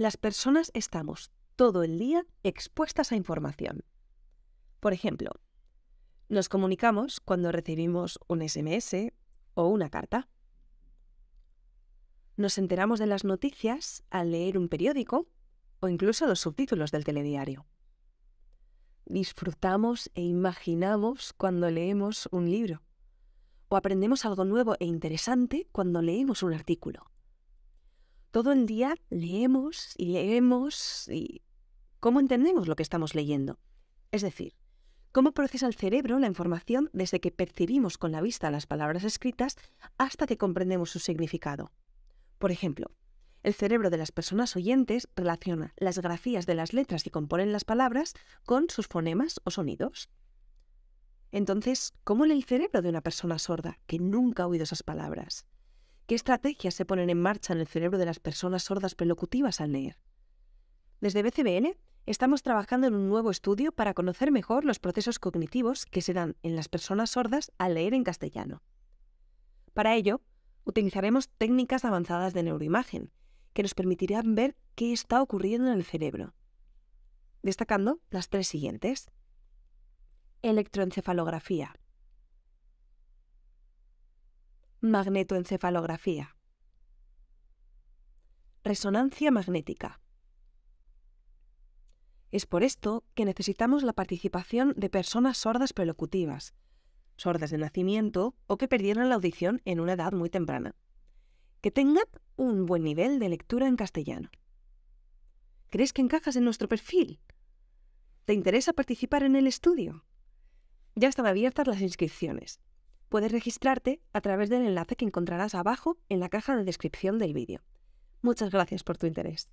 las personas estamos todo el día expuestas a información. Por ejemplo, nos comunicamos cuando recibimos un SMS o una carta. Nos enteramos de las noticias al leer un periódico o incluso los subtítulos del telediario. Disfrutamos e imaginamos cuando leemos un libro o aprendemos algo nuevo e interesante cuando leemos un artículo todo el día leemos y leemos y cómo entendemos lo que estamos leyendo. Es decir, cómo procesa el cerebro la información desde que percibimos con la vista las palabras escritas hasta que comprendemos su significado. Por ejemplo, el cerebro de las personas oyentes relaciona las grafías de las letras que componen las palabras con sus fonemas o sonidos. Entonces, ¿cómo lee el cerebro de una persona sorda que nunca ha oído esas palabras? ¿Qué estrategias se ponen en marcha en el cerebro de las personas sordas prelocutivas al leer? Desde BCBN estamos trabajando en un nuevo estudio para conocer mejor los procesos cognitivos que se dan en las personas sordas al leer en castellano. Para ello, utilizaremos técnicas avanzadas de neuroimagen, que nos permitirán ver qué está ocurriendo en el cerebro, destacando las tres siguientes. Electroencefalografía, Magnetoencefalografía. Resonancia magnética. Es por esto que necesitamos la participación de personas sordas prelocutivas, sordas de nacimiento o que perdieron la audición en una edad muy temprana, que tengan un buen nivel de lectura en castellano. ¿Crees que encajas en nuestro perfil? ¿Te interesa participar en el estudio? Ya están abiertas las inscripciones puedes registrarte a través del enlace que encontrarás abajo en la caja de descripción del vídeo. Muchas gracias por tu interés.